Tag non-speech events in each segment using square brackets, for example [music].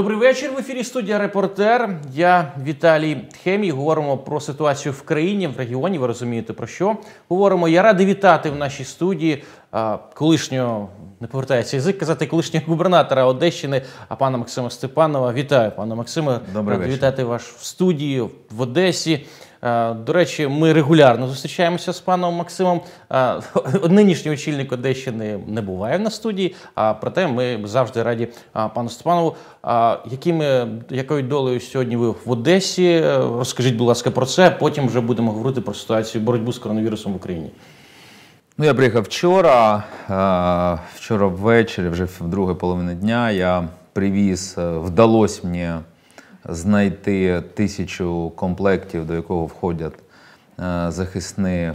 Добрий вечір. В ефірі студія Репортер. Я Віталій Тхемій. Говоримо про ситуацію в країні, в регіоні. Ви розумієте про що говоримо? Я радий вітати в нашій студії колишнього не повертається язик казати колишнього губернатора Одещини, а пана Максима Степанова. Вітаю, пане Максиме. Добре, вітати вас в студії в Одесі. Е, до речі, ми регулярно зустрічаємося з паном Максимом. Е, [laughs] нинішній очільник Одещини не буває на студії, а проте ми завжди раді пану Степанову. Якими якою долею сьогодні ви в Одесі? Е, розкажіть, будь ласка, про це. Потім вже будемо говорити про ситуацію боротьбу з коронавірусом в Україні. Ну, я приїхав вчора. Вчора ввечері, вже в другій половині дня, я привіз, вдалося мені знайти тисячу комплектів, до якого входять е, захисні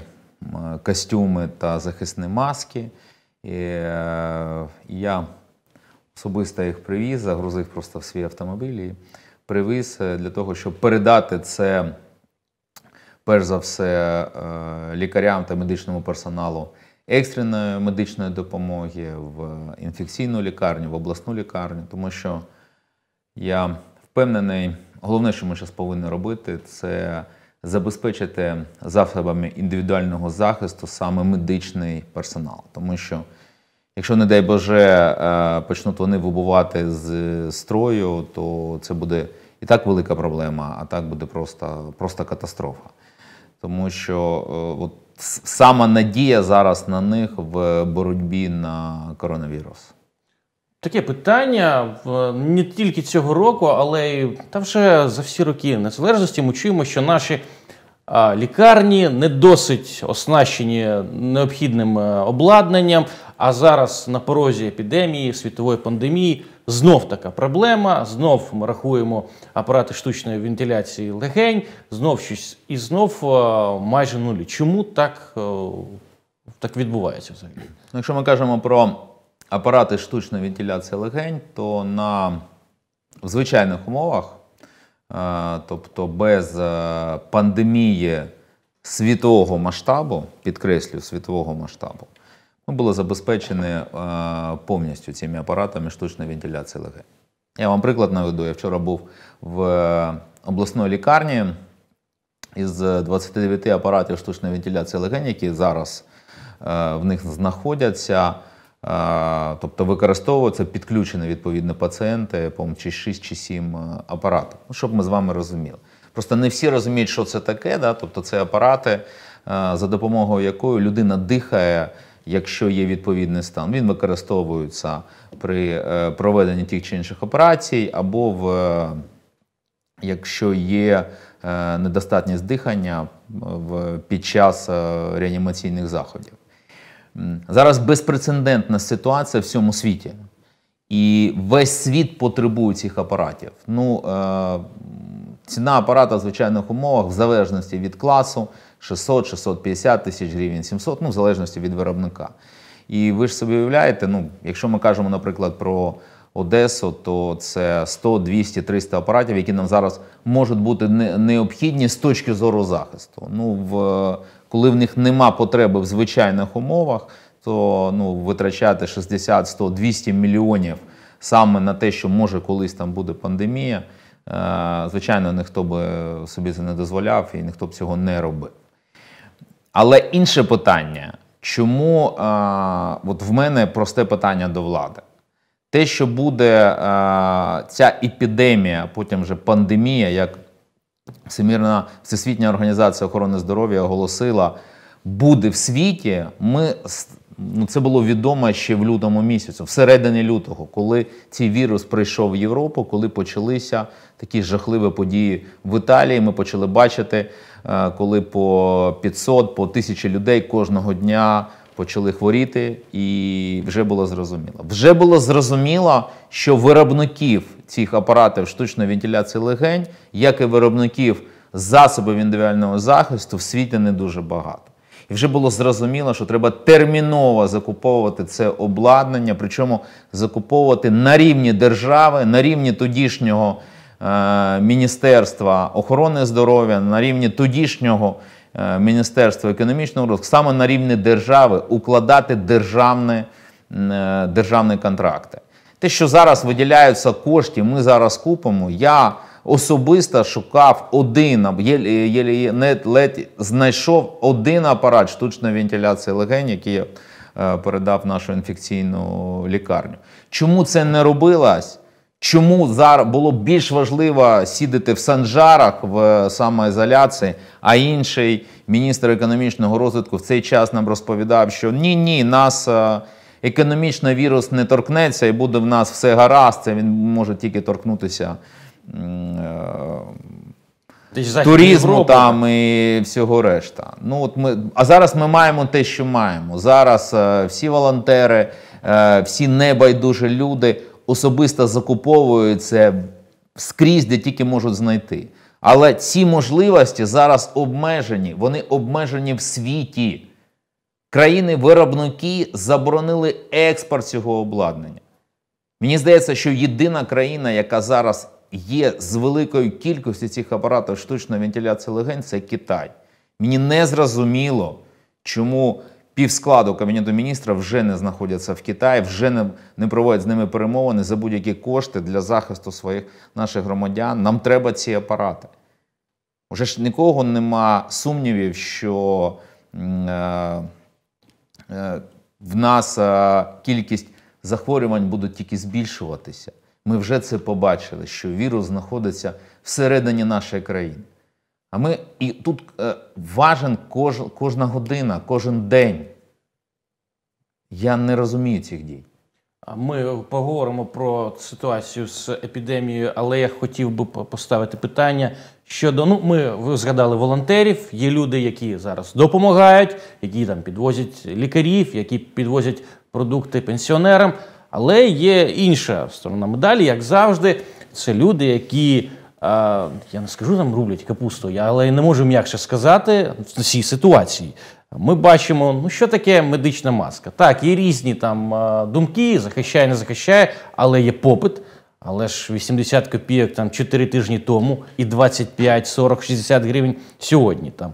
костюми та захисні маски. І е, Я особисто їх привіз, загрузив просто в свій автомобіль і привіз е, для того, щоб передати це, перш за все, лікарям та медичному персоналу. Екстреної медичної допомоги в інфекційну лікарню, в обласну лікарню, тому що я Впевнений, головне, що ми зараз повинні робити, це забезпечити засобами індивідуального захисту саме медичний персонал. Тому що, якщо, не дай Боже, е, почнуть вони вибувати з строю, то це буде і так велика проблема, а так буде просто просто катастрофа. Тому що е, от, сама надія зараз на них в боротьбі на коронавірус. Таке питання не тільки цього року, але й та вже за всі роки незалежності ми чуємо, що наші лікарні не досить оснащені необхідним е, обладнанням. А зараз на порозі епідемії, світової пандемії знов така проблема. Знов ми рахуємо апарати штучної вентиляції легень, знов щось і знов е, майже нулі. Чому так, е, так відбувається взагалі? Ну, якщо ми кажемо про апарати штучної вентиляції легень, то на в звичайних умовах, е, тобто без е, пандемії світового масштабу, підкреслю світового масштабу, ми були забезпечені е, повністю цими апаратами штучної вентиляції легень. Я вам приклад наведу. Я вчора був в обласної лікарні із 29 апаратів штучної вентиляції легень, які зараз в них знаходяться. Тобто використовуються підключені відповідно пацієнти, по-моєму, чи 6 чи 7 е, апаратів, ну, щоб ми з вами розуміли. Просто не всі розуміють, що це таке. Да? Тобто це апарати, е, за допомогою якої людина дихає, якщо є відповідний стан. Він використовується при е, проведенні тих чи інших операцій, або в, якщо є недостатність дихання під час реанімаційних заходів. Зараз безпрецедентна ситуація в всьому світі, і весь світ потребує цих апаратів. Ну, е, Ціна апарата в звичайних умовах, в залежності від класу, 600-650 тисяч гривень, 700, ну в залежності від виробника. І ви ж собі уявляєте, ну, якщо ми кажемо, наприклад, про Одесу, то це 100, 200, 300 апаратів, які нам зараз можуть бути необхідні з точки зору захисту. Ну, в, Коли в них нема потреби в звичайних умовах, то ну, витрачати 60, 100, 200 мільйонів саме на те, що може колись там буде пандемія, е, звичайно, ніхто би собі це не дозволяв і ніхто б цього не робив. Але інше питання, чому е, от в мене просте питання до влади. Те, що буде е, ця епідемія, потім вже пандемія, як Всемірна Всесвітня організація охорони здоров'я оголосила, буде в світі. Ми ну, це було відомо ще в лютому місяцю, всередині лютого, коли цей вірус прийшов в Європу, коли почалися такі жахливі події в Італії. Ми почали бачити, е, коли по 500, по 1000 людей кожного дня почали хворіти, і вже було зрозуміло. Вже було зрозуміло, що виробників цих апаратів штучної вентиляції легень, як і виробників засобів індивідуального захисту, в світі не дуже багато. І вже було зрозуміло, що треба терміново закуповувати це обладнання, причому закуповувати на рівні держави, на рівні тодішнього е, Міністерства охорони здоров'я, на рівні тодішнього Е, Міністерства економічного розвитку саме на рівні держави укладати державні, е, державні контракти. Те, що зараз виділяються кошти, ми зараз купимо. Я особисто шукав один не ледь знайшов один апарат штучної вентиляції легень, який я е, передав нашу інфекційну лікарню. Чому це не робилось? Чому зараз було більш важливо сідати в санжарах в самоізоляції, а інший міністр економічного розвитку в цей час нам розповідав, що ні, ні, нас е, економічно вірус не торкнеться і буде в нас все гаразд. Це він може тільки торкнутися е, туризму там і всього решта. Ну от ми а зараз ми маємо те, що маємо зараз. Е, всі волонтери, всі небайдужі люди особисто закуповуються скрізь, де тільки можуть знайти. Але ці можливості зараз обмежені, вони обмежені в світі. Країни-виробники заборонили експорт цього обладнання. Мені здається, що єдина країна, яка зараз є з великою кількістю цих апаратів штучної вентиляції легень, це Китай. Мені не зрозуміло, чому півскладу кабінету міністра вже не знаходяться в Китаї, вже не, не проводять з ними перемовини за будь-які кошти для захисту своїх наших громадян. Нам треба ці апарати. Уже ж нікого нема сумнівів, що е, е, в нас е, кількість захворювань буде тільки збільшуватися. Ми вже це побачили, що вірус знаходиться всередині нашої країни. А ми і тут е, важен кож, кожна година, кожен день. Я не розумію цих дій. Ми поговоримо про ситуацію з епідемією, але я хотів би поставити питання щодо. Ну, ми ви згадали волонтерів. Є люди, які зараз допомагають, які там підвозять лікарів, які підвозять продукти пенсіонерам. Але є інша сторона медалі, як завжди, це люди, які я не скажу нам рублять капусту, але не можу м'якше сказати в цій ситуації. Ми бачимо, ну що таке медична маска. Так, є різні там думки, захищає, не захищає, але є попит. Але ж 80 копійок там 4 тижні тому і 25, 40, 60 гривень сьогодні. Там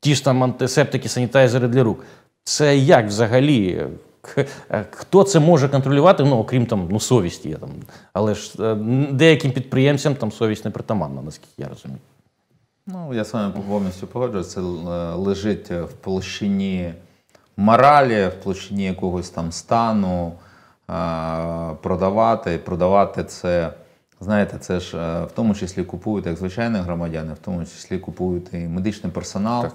ті ж там антисептики, санітайзери для рук. Це як взагалі Е, хто це може контролювати, ну окрім там ну совісті є там. Але ж е, деяким підприємцям там совість не притаманна, наскільки я розумію. Ну, я з вами повністю погоджуюся. Це е, лежить в площині моралі, в площині якогось там стану продавати. Продавати це, знаєте, це ж в тому числі купують як звичайні громадяни, в тому числі купують і медичний персонал, так.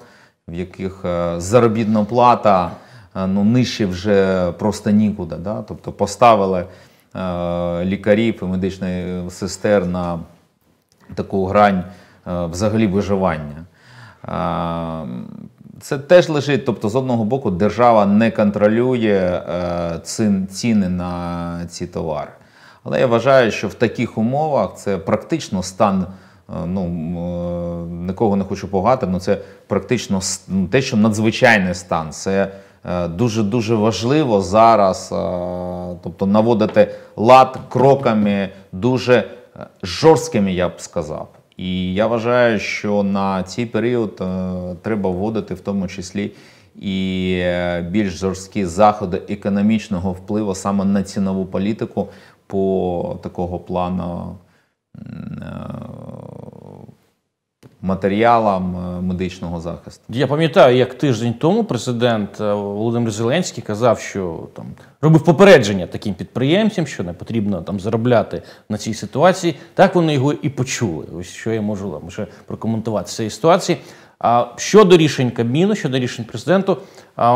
в яких заробітна плата. Е, ну нижче вже просто нікуди. Да? Тобто поставили е, лікарів і медичних сестер на таку грань е, взагалі виживання. Е, це теж лежить, тобто, з одного боку, держава не контролює е, ціни на ці товари. Але я вважаю, що в таких умовах це практично стан, е, ну нікого не хочу погати, але це практично ну, те, що надзвичайний стан. Це Дуже-дуже важливо зараз е, тобто, наводити лад кроками дуже е, жорсткими, я б сказав. І я вважаю, що на цей період е, треба вводити в тому числі і більш жорсткі заходи економічного впливу саме на цінову політику по такого плану матеріалам е, медичного захисту. Я пам'ятаю, як тиждень тому президент е, Володимир Зеленський казав, що там робив попередження таким підприємцям, що не потрібно там заробляти на цій ситуації. Так вони його і почули. Ось що я можу ще прокоментувати з цієї ситуації. А щодо рішень Кабміну, щодо рішень президенту,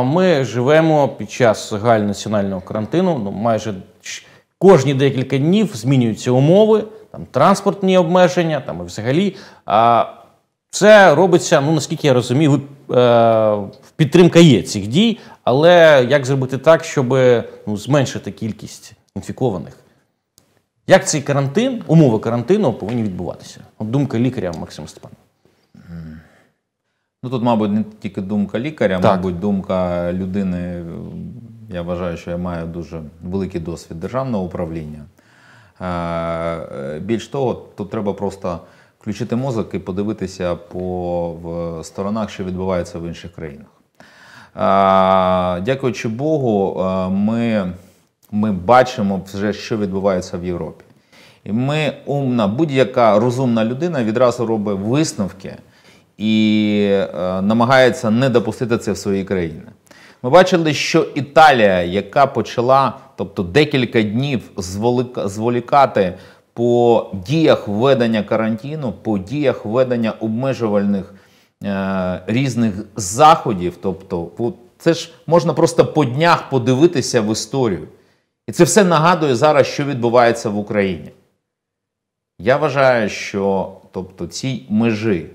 ми живемо під час загальнонаціонального карантину. Ну майже кожні декілька днів змінюються умови, там транспортні обмеження, там і взагалі. А це робиться, ну наскільки я розумію, е, підтримка є цих дій, але як зробити так, щоб ну, зменшити кількість інфікованих? Як цей карантин, умови карантину повинні відбуватися? От Думка лікаря Максима Степана. Ну тут, мабуть, не тільки думка лікаря, так. мабуть, думка людини. Я вважаю, що я маю дуже великий досвід державного управління. Е, е, більш того, тут треба просто включити мозок і подивитися по сторонах, що відбувається в інших країнах. Дякуючи Богу, ми ми бачимо вже, що відбувається в Європі. І ми умна, будь-яка розумна людина відразу робить висновки і намагається не допустити це в своїй країні. Ми бачили, що Італія, яка почала, тобто декілька днів зволікати по діях введення карантину, по діях введення обмежувальних е, різних заходів. Тобто, це ж можна просто по днях подивитися в історію. І це все нагадує зараз, що відбувається в Україні. Я вважаю, що тобто, ці межі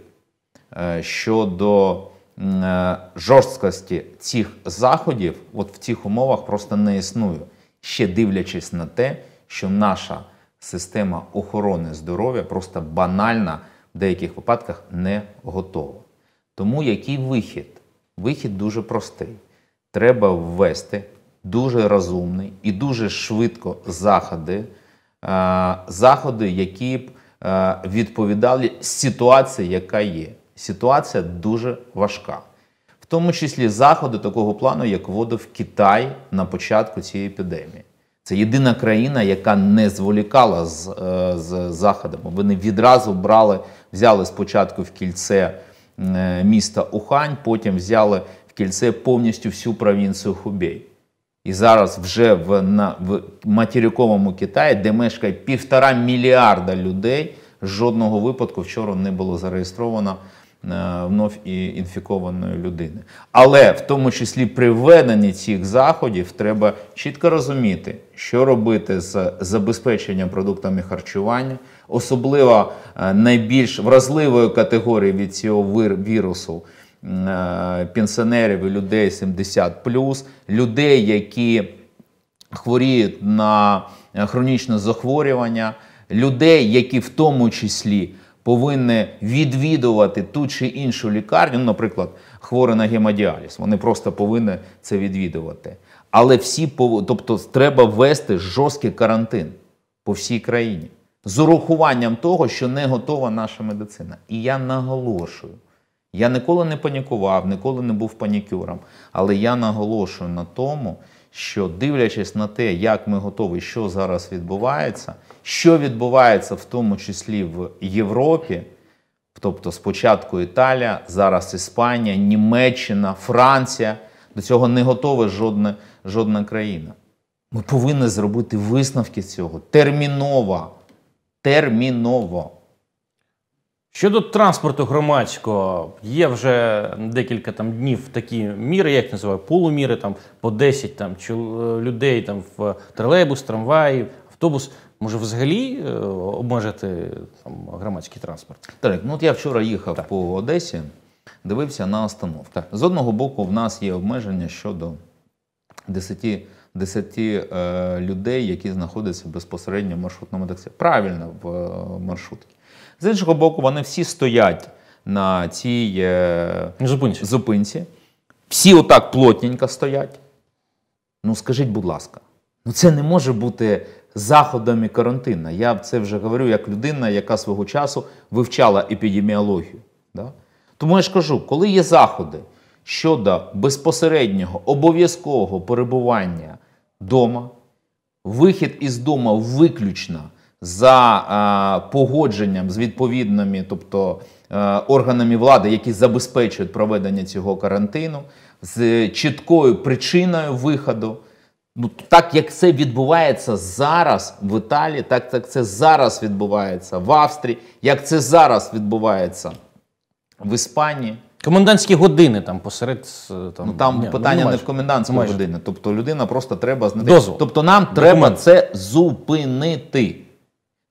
е, щодо е, жорсткості цих заходів, от в цих умовах просто не існує, ще дивлячись на те, що наша система охорони здоров'я просто банально в деяких випадках не готова. Тому який вихід? Вихід дуже простий. Треба ввести дуже розумний і дуже швидко заходи, е, заходи, які б е, відповідали ситуації, яка є. Ситуація дуже важка. В тому числі заходи такого плану, як в Китай на початку цієї епідемії. Це єдина країна, яка не зволікала з е, з Заходом. Вони відразу брали, взяли спочатку в кільце е, міста Ухань, потім взяли в кільце повністю всю провінцію Хубей. І зараз вже в на, в материковому Китаї, де мешкає півтора мільярда людей, жодного випадку вчора не було зареєстровано. Е, вновь і інфікованої людини. Але в тому числі при введенні цих заходів треба чітко розуміти, що робити з забезпеченням продуктами харчування, особливо е, найбільш вразливою категорією від цього вірусу е, пенсіонерів і людей 70+, людей, які хворіють на хронічне захворювання, людей, які в тому числі повинне відвідувати ту чи іншу лікарню, ну, наприклад, хворе на гемодіаліз. Вони просто повинні це відвідувати. Але всі тобто, треба ввести жорсткий карантин по всій країні з урахуванням того, що не готова наша медицина. І я наголошую. Я ніколи не панікував, ніколи не був панікюром, але я наголошую на тому що дивлячись на те, як ми готові, що зараз відбувається, що відбувається в тому числі в Європі, тобто спочатку Італія, зараз Іспанія, Німеччина, Франція, до цього не готова жодна, жодна країна. Ми повинні зробити висновки цього терміново. терміново. Щодо транспорту громадського, є вже декілька там днів такі міри, як називаю, полуміри, там по 10 там, е, людей там, в тролейбус, трамвай, автобус. Може, взагалі е, обмежити там, громадський транспорт? Так, ну от я вчора їхав так. по Одесі, дивився на остановки. Так. З одного боку, в нас є обмеження щодо 10 10 е, людей, які знаходяться безпосередньо в маршрутному таксі. Правильно в е, маршрутці. З іншого боку, вони всі стоять на цій е... зупинці. зупинці. Всі отак плотненько стоять. Ну, скажіть, будь ласка, ну це не може бути заходами карантина. Я це вже говорю як людина, яка свого часу вивчала епідеміологію. Да? Тому я ж кажу, коли є заходи щодо безпосереднього обов'язкового перебування вдома, вихід із дому виключно за е, погодженням з відповідними, тобто е, органами влади, які забезпечують проведення цього карантину, з чіткою причиною виходу. Ну, так як це відбувається зараз в Італії, так як це зараз відбувається в Австрії, як це зараз відбувається в Іспанії. Комендантські години там посеред е, там ну, там ні, ну, питання ну, не в комендантські години. Тобто людина просто треба знайти. Дозвол. Тобто нам Документ. треба це зупинити.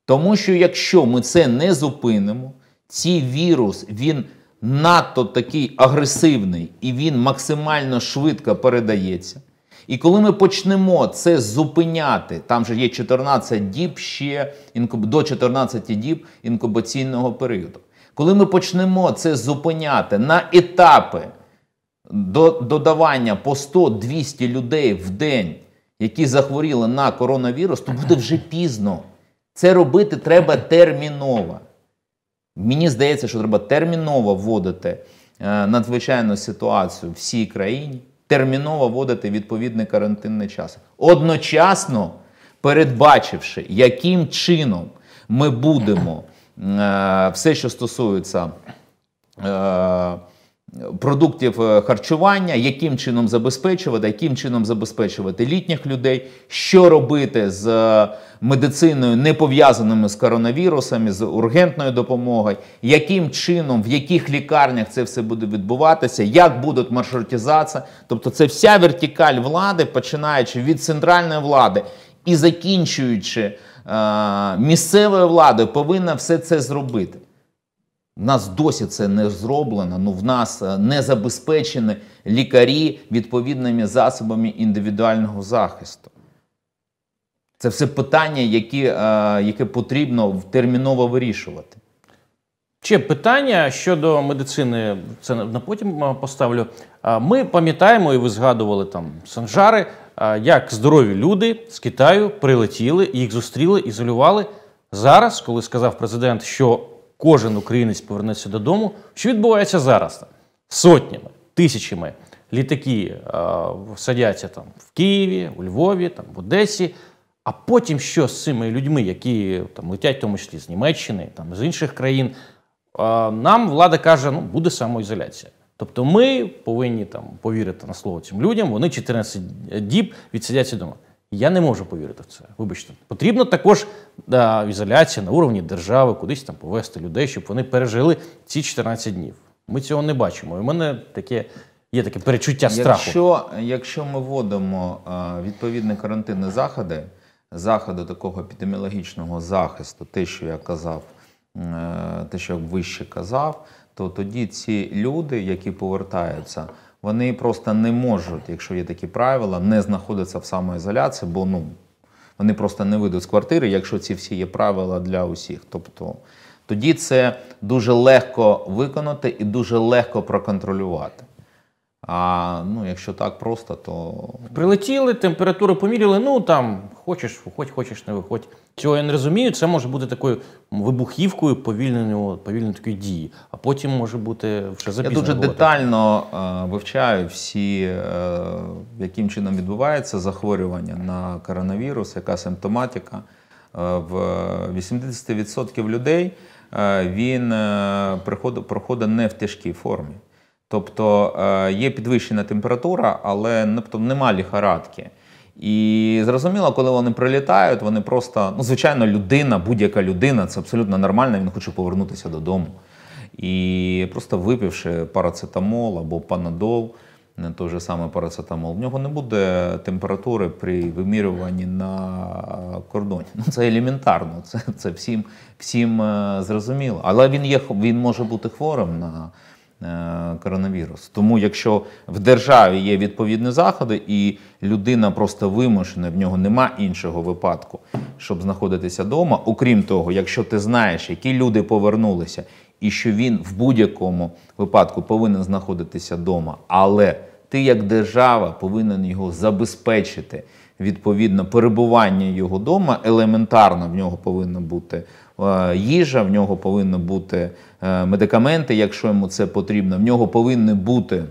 Тому що якщо ми це не зупинимо, цей вірус він надто такий агресивний і він максимально швидко передається. І коли ми почнемо це зупиняти, там же є 14 діб ще до 14 діб інкубаційного періоду. Коли ми почнемо це зупиняти на етапи до додавання по 100-200 людей в день, які захворіли на коронавірус, то буде вже пізно. Це робити треба терміново. Мені здається, що треба терміново вводити е, надзвичайну ситуацію в всій країні, терміново вводити відповідний карантинний час. Одночасно передбачивши, яким чином ми будемо е, все, що стосується. Е, продуктів е, харчування, яким чином забезпечувати, яким чином забезпечувати літніх людей, що робити з е, медициною, не пов'язаними з коронавірусами, з ургентною допомогою, яким чином, в яких лікарнях це все буде відбуватися, як будуть маршрутизація? Тобто, це вся вертикаль влади, починаючи від центральної влади і закінчуючи е місцевою владою, повинна все це зробити. В нас досі це не зроблено. Ну в нас е, не забезпечені лікарі відповідними засобами індивідуального захисту. Це все питання, які, е, яке потрібно терміново вирішувати. Ще питання щодо медицини, це на потім е, поставлю. Ми пам'ятаємо, і ви згадували там санжари, як здорові люди з Китаю прилетіли, їх зустріли, ізолювали. Зараз, коли сказав президент, що кожен українець повернеться додому. Що відбувається зараз? Сотнями, тисячами літаки а, е, садяться там в Києві, у Львові, там в Одесі. А потім що з цими людьми, які там летять, в тому числі з Німеччини, там з інших країн, а, е, нам влада каже, ну буде самоізоляція. Тобто ми повинні там повірити на слово цим людям. Вони 14 діб відсидяться вдома. Я не можу повірити в це. Вибачте, потрібно також да, ізоляція на уровні держави, кудись там повести людей, щоб вони пережили ці 14 днів. Ми цього не бачимо. І в мене таке є таке перечуття страху. Якщо якщо ми вводимо е, відповідні карантинні заходи, заходи такого епідеміологічного захисту, те, що я казав, е, те, що я вище казав, то тоді ці люди, які повертаються вони просто не можуть, якщо є такі правила, не знаходитися в самоізоляції, бо ну вони просто не вийдуть з квартири, якщо ці всі є правила для усіх. Тобто тоді це дуже легко виконати і дуже легко проконтролювати. А ну, якщо так просто, то прилетіли, температуру поміряли. Ну там хочеш, хоч хочеш, не виходь. Чого я не розумію. Це може бути такою вибухівкою повільною повільно такої дії, а потім може бути вже запізно. Я дуже було детально так. Е, вивчаю всі, е, яким чином відбувається захворювання на коронавірус, яка симптоматика. Е, в 80% людей він проходить не в тяжкій формі. Тобто є підвищена температура, але ну, тобто, нема ліхорадки. І зрозуміло, коли вони прилітають, вони просто, ну, звичайно, людина, будь-яка людина, це абсолютно нормально, він хоче повернутися додому. І просто випивши парацетамол або панадол, не той же саме парацетамол, в нього не буде температури при вимірюванні на кордоні. Ну це елементарно, це це всім всім е, зрозуміло. Але він є він може бути хворим на Е, коронавірус. Тому, якщо в державі є відповідні заходи, і людина просто вимушена, в нього нема іншого випадку, щоб знаходитися вдома. Окрім того, якщо ти знаєш, які люди повернулися, і що він в будь-якому випадку повинен знаходитися вдома, але ти як держава повинен його забезпечити. Відповідно, перебування його вдома. елементарно в нього повинна бути Е, їжа, в нього повинні бути е, медикаменти, якщо йому це потрібно. В нього повинні бути е,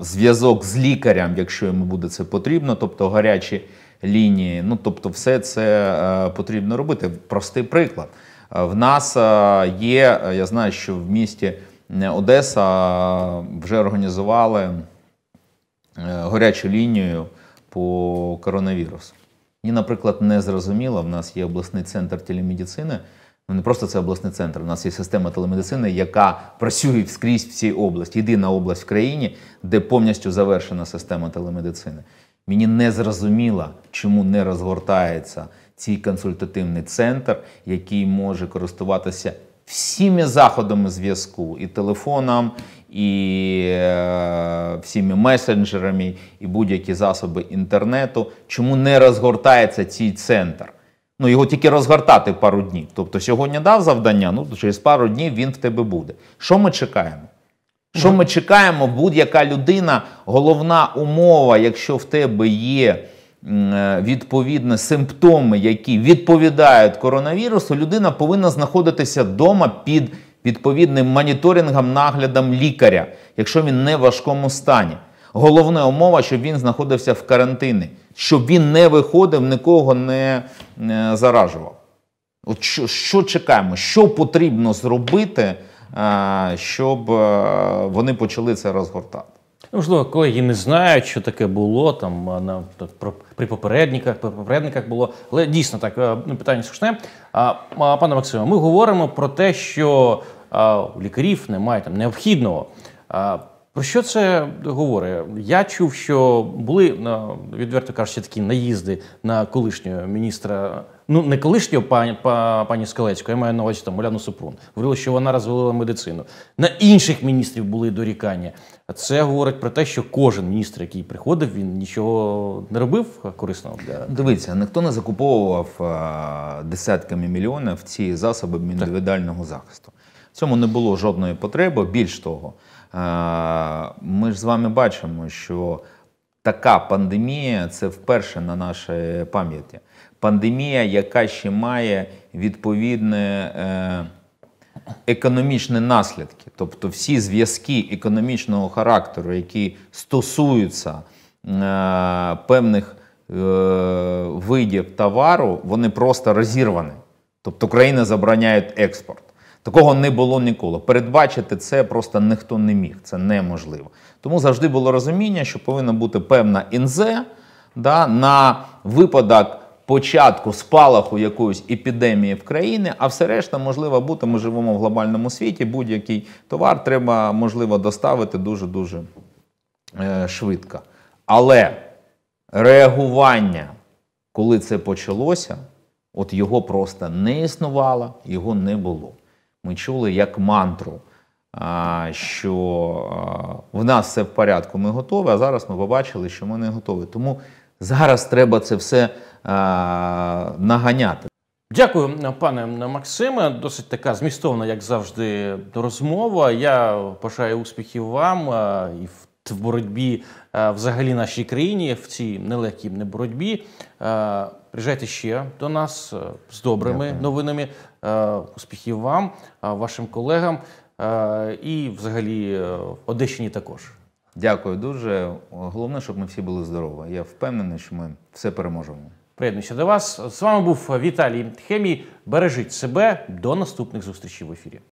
зв'язок з лікарем, якщо йому буде це потрібно, тобто гарячі лінії. Ну, тобто, все це потрібно робити. Простий приклад. В нас є, я знаю, що в місті Одеса вже організували горячу лінію по коронавірусу. Мені, наприклад, не зрозуміло, в нас є обласний центр телемедицини. Ну, не просто це обласний центр, у нас є система телемедицини, яка працює скрізь в цій області. Єдина область в країні, де повністю завершена система телемедицини. Мені не зрозуміло, чому не розгортається цей консультативний центр, який може користуватися всіми заходами зв'язку і телефоном, і е, всіми месенджерами, і будь-які засоби інтернету. Чому не розгортається цей центр? Ну, його тільки розгортати пару днів. Тобто, сьогодні дав завдання, ну через пару днів він в тебе буде. Що ми чекаємо? Що ну. ми чекаємо? Будь-яка людина, головна умова, якщо в тебе є. Е, відповідно симптоми, які відповідають коронавірусу, людина повинна знаходитися вдома під відповідним моніторингом, наглядом лікаря, якщо він не в важкому стані. Головна умова, щоб він знаходився в карантині, щоб він не виходив, нікого не е, заражував. От що, що чекаємо, що потрібно зробити, е, щоб вони почали це розгортати? Можливо, колеги не знають, що таке було там на про при попередниках, при попередниках було. Але дійсно так е, ну, питання слушне. А пане Максиме, ми говоримо про те, що а, лікарів немає там необхідного. А, про що це говорить? Я чув, що були відверто кажучи, такі наїзди на колишнього міністра. Ну, не колишнього пані пані Скалецької, я маю на увазі там Оляну Супрун. Говорили, що вона розвалила медицину. На інших міністрів були дорікання. А це говорить про те, що кожен міністр, який приходив, він нічого не робив корисного для дивіться. Ніхто не закуповував е, десятками мільйонів ці засоби індивідуального захисту. В Цьому не було жодної потреби. Більш того. Е, ми ж з вами бачимо, що така пандемія це вперше на нашій пам'яті. Пандемія, яка ще має відповідне. Е, економічні наслідки, тобто всі зв'язки економічного характеру, які стосуються е, певних е, видів товару, вони просто розірвані. Тобто країни забороняють експорт. Такого не було ніколи. Передбачити це просто ніхто не міг, це неможливо. Тому завжди було розуміння, що повинна бути певна НЗ да, на випадок початку спалаху якоїсь епідемії в країні, а все решта можливо бути. Ми живемо в глобальному світі. Будь-який товар треба можливо доставити дуже дуже е, швидко. Але реагування, коли це почалося, от його просто не існувало, його не було ми чули як мантру, що в нас все в порядку, ми готові, а зараз ми побачили, що ми не готові. Тому зараз треба це все наганяти. Дякую, пане Максиме. Досить така змістовна, як завжди, розмова. Я бажаю успіхів вам і в. В боротьбі взагалі нашій країні в цій нелегкій боротьбі. Приїжджайте ще до нас з добрими Дякую. новинами. Е, успіхів вам, е, вашим колегам е, і, взагалі, Одещині також. Дякую дуже. Головне, щоб ми всі були здорові. Я впевнений, що ми все переможемо. Приєднуюся до вас. З вами був Віталій Хемій. Бережіть себе до наступних зустрічей в ефірі.